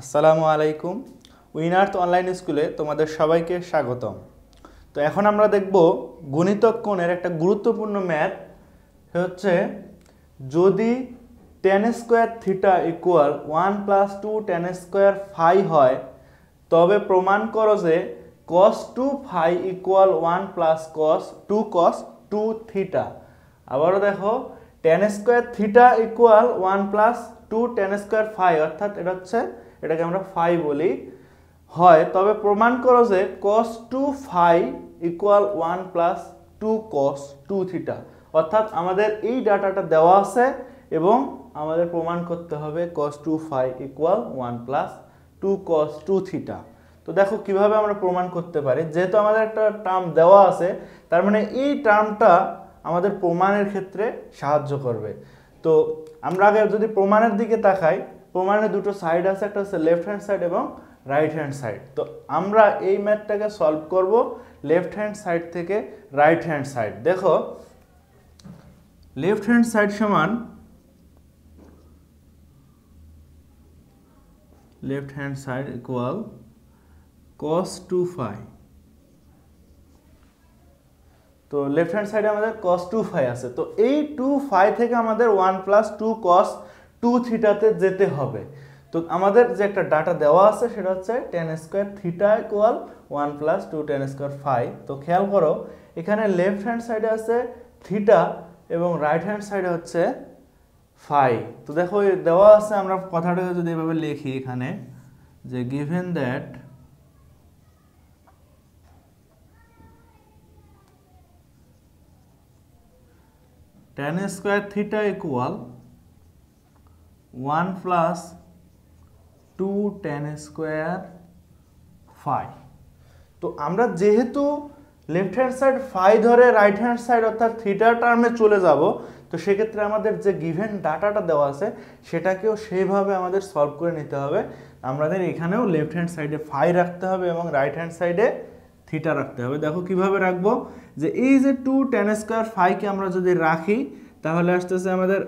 আসসালামু আলাইকুম উইনার্থ অনলাইন স্কুলে তোমাদের সবাইকে স্বাগতম তো এখন আমরা দেখব গণিতক কোণের একটা গুরুত্বপূর্ণ ম্যাথ হচ্ছে যদি tan square theta equal one plus two tan square phi হয় তবে প্রমাণ করো যে cos two phi equal one plus cos two cos two theta আবারও দেখো tan square theta equal one plus two tan square phi অর্থাৎ এটা হচ্ছে এটাকে আমরা ফাই বলি হয় তবে প্রমাণ করো যে cos two phi equal one plus two cos two theta অর্থাৎ আমাদের এই ডাটাটা দেওয়া আছে এবং আমাদের প্রমাণ করতে হবে cos two phi equal one plus two cos two theta তো দেখো কিভাবে আমরা প্রমাণ করতে পারি যেহেতু আমাদের একটা টার্ম দেওয়া আছে তার মানে এই টার্মটা আমাদের প্রমাণের ক্ষেত্রে সাহায্য করবে তো আমরা আগে যদি প্রমাণের দিকে তাকাই প্রমাণের দুটো সাইড আছে একটা হচ্ছে লেফট হ্যান্ড সাইড এবং রাইট হ্যান্ড সাইড তো আমরা এই ম্যাথটাকে সলভ করব লেফট হ্যান্ড সাইড থেকে রাইট হ্যান্ড সাইড দেখো লেফট হ্যান্ড সাইড সমান left hand side equal cos two five তো লেফট হ্যান্ড সাইডে আমাদের কস টু ফাই আছে তো এই টু ফাই থেকে আমাদের one plus two cos two থিটাতে যেতে হবে তো আমাদের যে একটা ডাটা দেওয়া আছে সেটা হচ্ছে tan square theta equal one plus two tan square phi তো খেয়াল করো এখানে লেফট হ্যান্ড সাইডে আছে থিটা এবং রাইট হ্যান্ড সাইডে হচ্ছে ফাই তো দেখো দেওয়া আছে আমরা কথাটা যদি এভাবে লিখি এখানে যে given that tan square theta equal one plus two tan square phi তো আমরা যেহেতু লেফট হ্যান্ড সাইড ফাই ধরে রাইট হ্যান্ড সাইড অর্থাৎ থিটা টার্মে চলে যাব তো সেক্ষেত্রে আমাদের যে গিভেন ডাটাটা দেওয়া আছে সেটাকেও সেইভাবে আমাদের সলভ করে নিতে হবে আমাদের এখানেও লেফট হ্যান্ড সাইডে ফাই রাখতে হবে এবং রাইট হ্যান্ড সাইডে থিটা রাখতে হবে দেখো কিভাবে রাখবো যে এই যে টু টেন স্কোয়ার ফাইকে আমরা যদি রাখি তাহলে আসতেছে আমাদের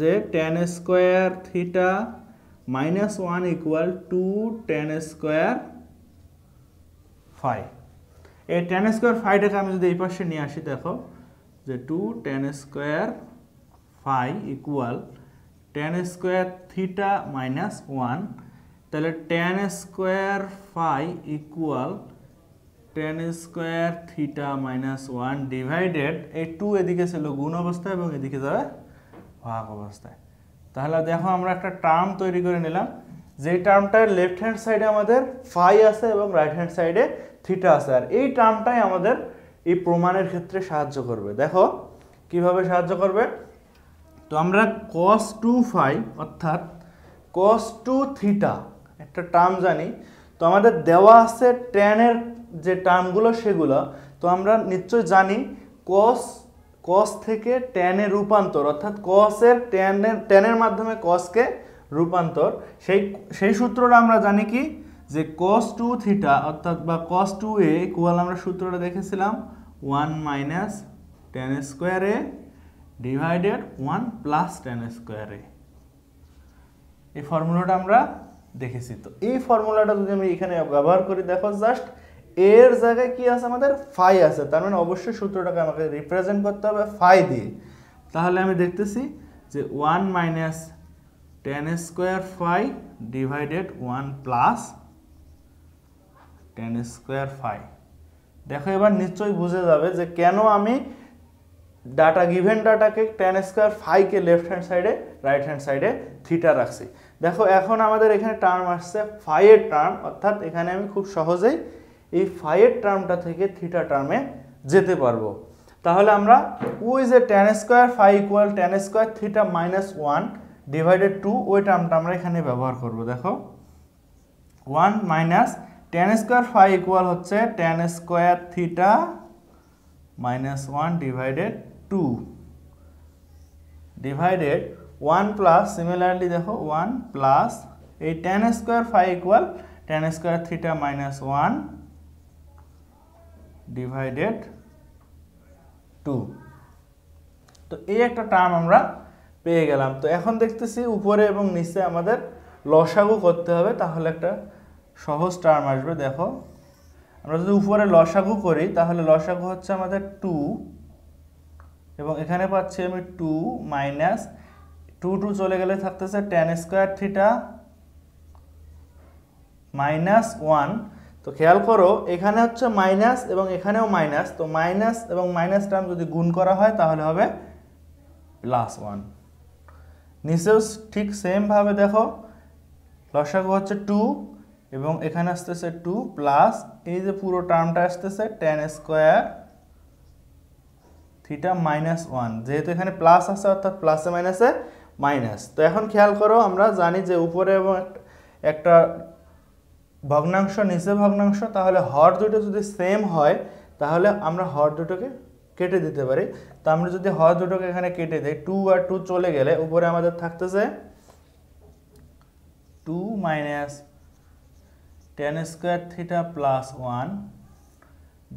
যে tan square theta minus one equal two tan square phi এই টেন স্কোয়ার ফাইটাকে আমি যদি এই পাশে নিয়ে আসি দেখো যে two tan square phi equal tan square theta minus one তাহলে tan square phi equal tan square theta minus one divided এই টু এদিকে ছিল গুণ অবস্থায় এবং এদিকে যাবে ভাগ অবস্থায় তাহলে দেখো আমরা একটা টার্ম তৈরি করে নিলাম যে টার্মটার লেফট হ্যান্ড সাইডে আমাদের ফাই আছে এবং রাইট হ্যান্ড সাইডে থিটা আছে আর এই টার্মটাই আমাদের এই প্রমাণের ক্ষেত্রে সাহায্য করবে দেখো কিভাবে সাহায্য করবে তো আমরা কস টু ফাই অর্থাৎ কস টু থিটা একটা টার্ম জানি তো আমাদের দেওয়া আছে ট্যানের যে টার্মগুলো সেগুলো তো আমরা নিশ্চয় জানি কস কস থেকে ট্যানে রূপান্তর অর্থাৎ কসের ট্যানের ট্যানের মাধ্যমে কসকে রূপান্তর সেই সেই সূত্রটা আমরা জানি কি যে কস টু থিটা অর্থাৎ বা কস টু এ কুয়াল আমরা সূত্রটা দেখেছিলাম one minus tan square A divided one plus tan square A এই ফর্মুলাটা আমরা দেখেছি তো এই ফর্মুলাটা যদি আমি এখানে ব্যবহার করি দেখো জাস্ট এর জায়গায় কি আছে আমাদের ফাই আছে তার মানে অবশ্যই সূত্রটাকে আমাকে রিপ্রেজেন্ট করতে হবে ফাই দিয়ে তাহলে আমি দেখতেছি যে one minus tan square phi divided one plus tan square phi দেখো এবার নিশ্চয়ই বুঝে যাবে যে কেন আমি ডাটা গিভেন ডাটাকে টেন স্কোয়ার ফাইকে লেফট হ্যান্ড সাইডে রাইট হ্যান্ড সাইডে থিটা রাখছি দেখো এখন আমাদের এখানে টার্ম আসছে ফাইয়ের টার্ম অর্থাৎ এখানে আমি খুব সহজেই এই ফাইয়ের টার্মটা থেকে থিটা টার্মে যেতে পারবো তাহলে আমরা ওই যে tan square phi equal tan square theta minus one divided two ওই টার্মটা আমরা এখানে ব্যবহার করব দেখো one minus tan square phi equal হচ্ছে tan square theta minus 1 divided 2 divided 1 plus similarly দেখো 1 plus এই tan square phi equal tan square theta minus 1 divided 2 তো এই একটা টার্ম আমরা পেয়ে গেলাম তো এখন দেখতেছি উপরে এবং নিচে আমাদের লসাগু করতে হবে তাহলে একটা সহজ টার্ম আসবে দেখো আমরা যদি উপরে লসাগু করি তাহলে লসাগু হচ্ছে আমাদের টু এবং এখানে পাচ্ছি আমি টু মাইনাস টু টু চলে গেলে থাকতেছে tan square theta minus one তো খেয়াল করো এখানে হচ্ছে মাইনাস এবং এখানেও মাইনাস তো মাইনাস এবং মাইনাস টার্ম যদি গুণ করা হয় তাহলে হবে প্লাস ওয়ান নিচেও ঠিক সেমভাবে দেখো লসাগু হচ্ছে টু এবং এখানে আসতেছে টু প্লাস এই যে পুরো টার্মটা আসতেছে tan square theta minus one যেহেতু এখানে প্লাস আছে অর্থাৎ প্লাসে মাইনাসে মাইনাস তো এখন খেয়াল করো আমরা জানি যে উপরে এবং একটা ভগ্নাংশ নিচে ভগ্নাংশ তাহলে হর দুটো যদি সেম হয় তাহলে আমরা হর দুটোকে কেটে দিতে পারি তো আমরা যদি হর দুটোকে এখানে কেটে দিই টু আর টু চলে গেলে উপরে আমাদের থাকতেছে two minus tan square theta plus one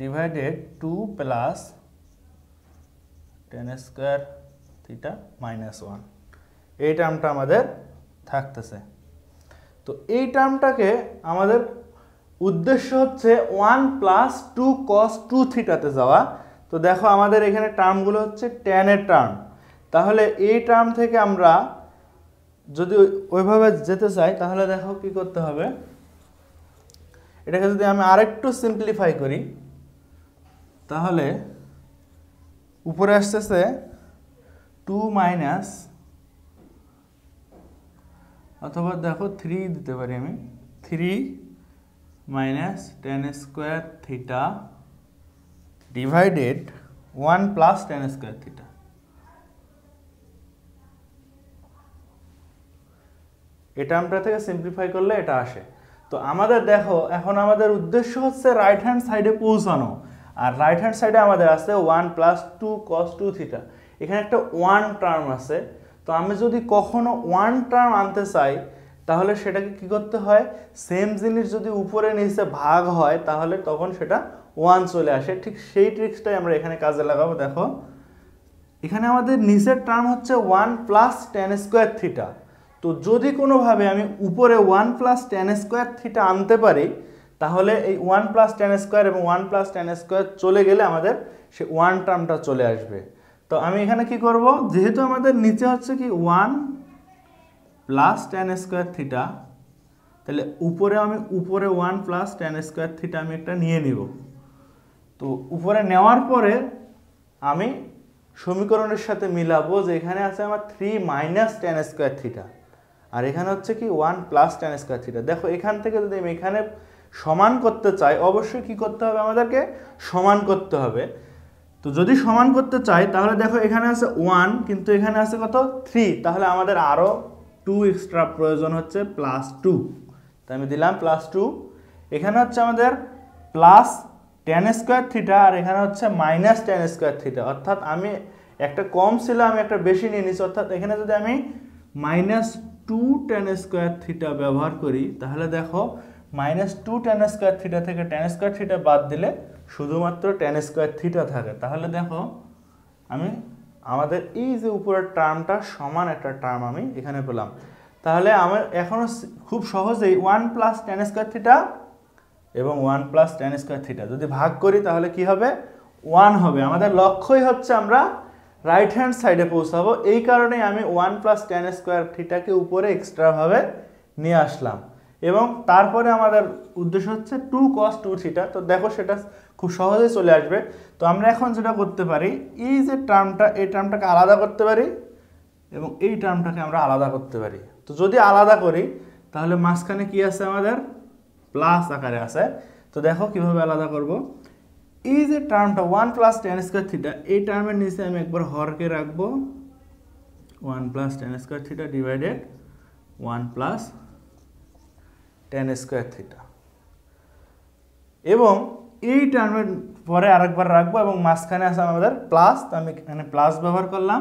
divided two plus tan square theta minus one এই টার্মটা আমাদের থাকতেছে তো এই টার্মটাকে আমাদের উদ্দেশ্য হচ্ছে one plus two cos two থিটাতে যাওয়া তো দেখো আমাদের এখানে টার্মগুলো হচ্ছে টেনের টার্ম তাহলে এই টার্ম থেকে আমরা যদি ওইভাবে যেতে চাই তাহলে দেখো কি করতে হবে এটাকে যদি আমি আরেকটু সিম্পলিফাই করি তাহলে উপরে আসতেছে টু মাইনাস অথবা দেখো থ্রি দিতে পারি আমি three minus tan square theta divided one plus tan square theta এটা আমরা থেকে সিম্পলিফাই করলে এটা আসে তো আমাদের দেখো এখন আমাদের উদ্দেশ্য হচ্ছে রাইট হ্যান্ড সাইডে পৌঁছানো আর রাইট হ্যান্ড সাইডে আমাদের আছে one plus two cos two theta এখানে একটা ওয়ান টার্ম আছে তো আমি যদি কখনো ওয়ান টার্ম আনতে চাই তাহলে সেটাকে কি করতে হয় সেম জিনিস যদি উপরে নিচে ভাগ হয় তাহলে তখন সেটা ওয়ান চলে আসে ঠিক সেই ট্রিক্সটাই আমরা এখানে কাজে লাগাবো দেখো এখানে আমাদের নিচের টার্ম হচ্ছে one plus tan square theta তো যদি কোনোভাবে আমি উপরে one plus tan square theta আনতে পারি তাহলে এই ওয়ান প্লাস টেন স্কোয়ার এবং ওয়ান প্লাস টেন স্কোয়ার চলে গেলে আমাদের সে ওয়ান টার্মটা চলে আসবে তো আমি এখানে কি করব যেহেতু আমাদের নিচে হচ্ছে কি one plus tan square theta তাহলে উপরে আমি উপরে one plus tan square theta আমি একটা নিয়ে নিব তো উপরে নেওয়ার পরে আমি সমীকরণের সাথে মিলাবো যে এখানে আছে আমার three minus tan square theta আর এখানে হচ্ছে কি one plus tan square theta দেখো এখান থেকে যদি আমি এখানে সমান করতে চাই অবশ্যই কি করতে হবে আমাদেরকে সমান করতে হবে তো যদি সমান করতে চাই তাহলে দেখো এখানে আছে ওয়ান কিন্তু এখানে আছে কত থ্রি তাহলে আমাদের আরও টু এক্সট্রা প্রয়োজন হচ্ছে প্লাস টু তাই আমি দিলাম প্লাস টু এখানে হচ্ছে আমাদের প্লাস টেন স্কোয়ার থিটা আর এখানে হচ্ছে মাইনাস টেন স্কোয়ার থিটা অর্থাৎ আমি একটা কম ছিল আমি একটা বেশি নিয়ে নিচ্ছি অর্থাৎ এখানে যদি আমি minus two tan square theta ব্যবহার করি তাহলে দেখো minus two tan square theta থেকে টেন স্কোয়ার থিটা বাদ দিলে শুধুমাত্র টেন স্কোয়ার থিটা থাকে তাহলে দেখো আমি আমাদের এই যে উপরের টার্মটা সমান একটা টার্ম আমি এখানে পেলাম তাহলে আমার এখনও খুব সহজেই one plus tan square theta এবং one plus tan square theta যদি ভাগ করি তাহলে কি হবে ওয়ান হবে আমাদের লক্ষ্যই হচ্ছে আমরা রাইট হ্যান্ড সাইডে পৌঁছাবো এই কারণে আমি ওয়ান প্লাস টেন স্কোয়ার থিটাকে উপরে এক্সট্রাভাবে নিয়ে আসলাম এবং তারপরে আমাদের উদ্দেশ্য হচ্ছে টু কস টু থিটা তো দেখো সেটা খুব সহজে চলে আসবে তো আমরা এখন যেটা করতে পারি এই যে টার্মটা এই টার্মটাকে আলাদা করতে পারি এবং এই টার্মটাকে আমরা আলাদা করতে পারি তো যদি আলাদা করি তাহলে মাঝখানে কি আছে আমাদের প্লাস আকারে আছে তো দেখো কিভাবে আলাদা করব এই যে টার্মটা one plus tan square theta এই টার্মের নিচে আমি একবার হরকে রাখবো one plus tan square theta divided one plus tan square theta এবং এই টার্মের পরে আরেকবার রাখবো এবং মাঝখানে আছে আমাদের প্লাস তো আমি এখানে প্লাস ব্যবহার করলাম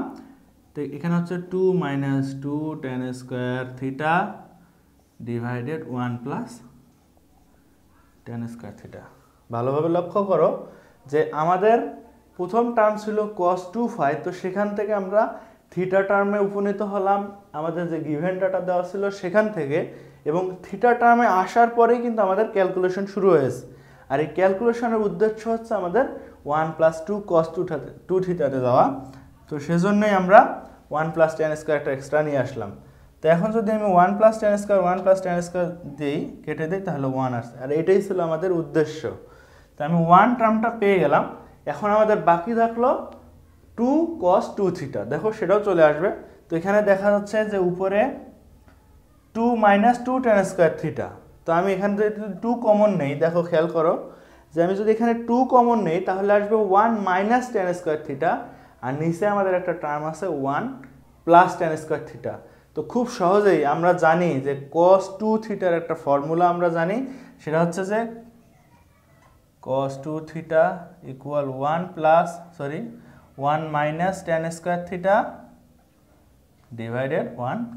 তো এখানে হচ্ছে two minus two tan square theta divided one plus tan square theta ভালোভাবে লক্ষ্য করো যে আমাদের প্রথম টার্ম ছিল কস টু ফাইভ তো সেখান থেকে আমরা থিটা টার্মে উপনীত হলাম আমাদের যে গিভেন ডাটা দেওয়া ছিল সেখান থেকে এবং থিটা টার্মে আসার পরেই কিন্তু আমাদের ক্যালকুলেশন শুরু হয়েছে আর এই ক্যালকুলেশনের উদ্দেশ্য হচ্ছে আমাদের one plus two cos two two থিটাতে দেওয়া তো সেজন্যই আমরা ওয়ান প্লাস টেন একটা এক্সট্রা নিয়ে আসলাম তো এখন যদি আমি one plus tan square one plus tan square দিই কেটে দিই তাহলে ওয়ান আসছে আর এটাই ছিল আমাদের উদ্দেশ্য তো আমি ওয়ান টার্মটা পেয়ে গেলাম এখন আমাদের বাকি থাকলো টু কস টু থিটা দেখো সেটাও চলে আসবে তো এখানে দেখা যাচ্ছে যে উপরে two minus two tan square theta তো আমি এখানে যদি টু কমন নেই দেখো খেয়াল করো যে আমি যদি এখানে টু কমন নেই তাহলে আসবে one minus tan square theta আর নিচে আমাদের একটা টার্ম আছে one plus tan square theta তো খুব সহজেই আমরা জানি যে কস টু থিটার একটা ফর্মুলা আমরা জানি সেটা হচ্ছে যে cos 2 theta equal 1 plus sorry 1 minus tan square theta divided 1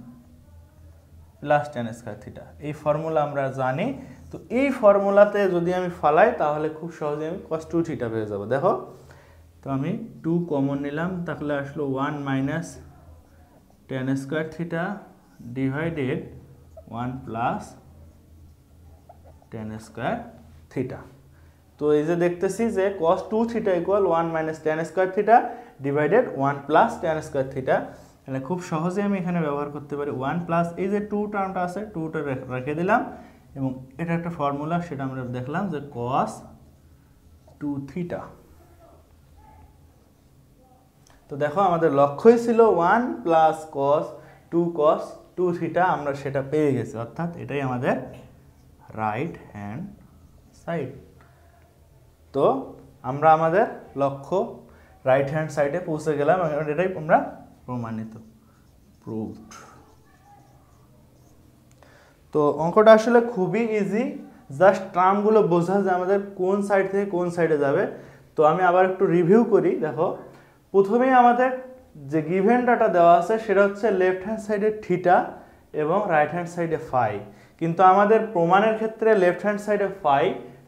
plus tan square theta এই ফর্মুলা আমরা জানি তো এই ফর্মুলাতে যদি আমি ফালাই তাহলে খুব সহজে আমি কস টু থিটা পেয়ে যাবো দেখো তো আমি টু কমন নিলাম তাহলে আসলো one minus tan square theta divided one plus tan square theta তো এই যে দেখতেছি যে cos two theta equal one minus tan square theta divided one plus tan square theta তাহলে খুব সহজে আমি এখানে ব্যবহার করতে পারি ওয়ান প্লাস এই যে টু টার্মটা আছে টুটা রেখে দিলাম এবং এটা একটা ফর্মুলা সেটা আমরা দেখলাম যে কস টু থিটা তো দেখো আমাদের লক্ষ্যই ছিল one plus cos two cos two theta আমরা সেটা পেয়ে গেছি অর্থাৎ এটাই আমাদের রাইট হ্যান্ড সাইড তো আমরা আমাদের লক্ষ্য রাইট হ্যান্ড সাইডে পৌঁছে গেলাম এটাই আমরা প্রমাণিত প্রুফ তো অঙ্কটা আসলে খুবই ইজি জাস্ট ট্রামগুলো বোঝা যে আমাদের কোন সাইড থেকে কোন সাইডে যাবে তো আমি আবার একটু রিভিউ করি দেখো প্রথমেই আমাদের যে গিভেন ডাটা দেওয়া আছে সেটা হচ্ছে লেফট হ্যান্ড সাইডে থিটা এবং রাইট হ্যান্ড সাইডে ফাই কিন্তু আমাদের প্রমাণের ক্ষেত্রে লেফট হ্যান্ড সাইডে ফাই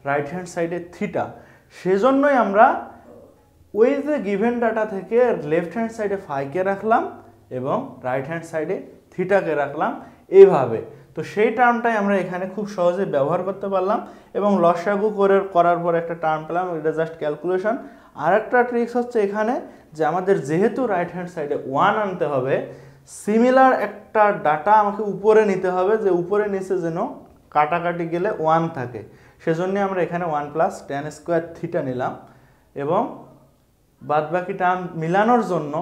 রাইট হ্যান্ড সাইডে থিটা সেজন্যই আমরা ওই যে গিভেন ডাটা থেকে লেফট হ্যান্ড সাইডে ফাইকে রাখলাম এবং রাইট হ্যান্ড সাইডে থিটাকে রাখলাম এইভাবে তো সেই টার্মটাই আমরা এখানে খুব সহজে ব্যবহার করতে পারলাম এবং লসাগু করে করার পর একটা টার্ম পেলাম এটা জাস্ট ক্যালকুলেশন আর একটা ট্রিক্স হচ্ছে এখানে যে আমাদের যেহেতু রাইট হ্যান্ড সাইডে ওয়ান আনতে হবে সিমিলার একটা ডাটা আমাকে উপরে নিতে হবে যে উপরে নিচে যেন কাটাকাটি গেলে ওয়ান থাকে সেজন্য আমরা এখানে one plus tan square theta নিলাম এবং বাদবাকি টার্ম মিলানোর জন্য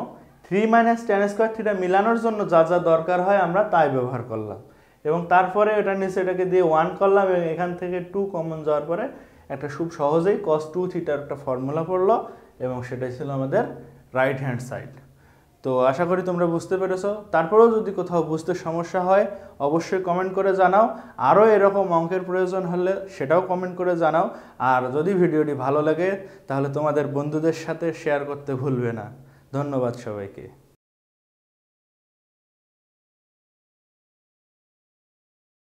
থ্রি মাইনাস ট্যান স্কোয়ার থ্রিটা মিলানোর জন্য যা যা দরকার হয় আমরা তাই ব্যবহার করলাম এবং তারপরে এটা নিচে এটাকে দিয়ে ওয়ান করলাম এবং এখান থেকে টু কমন যাওয়ার পরে একটা খুব সহজেই কস টু থিটার একটা ফর্মুলা পড়লো এবং সেটাই ছিল আমাদের রাইট হ্যান্ড সাইড তো আশা করি তোমরা বুঝতে পেরেছ তারপরেও যদি কোথাও বুঝতে সমস্যা হয় অবশ্যই কমেন্ট করে জানাও আরও এরকম অঙ্কের প্রয়োজন হলে সেটাও কমেন্ট করে জানাও আর যদি ভিডিওটি ভালো লাগে তাহলে তোমাদের বন্ধুদের সাথে শেয়ার করতে ভুলবে না ধন্যবাদ সবাইকে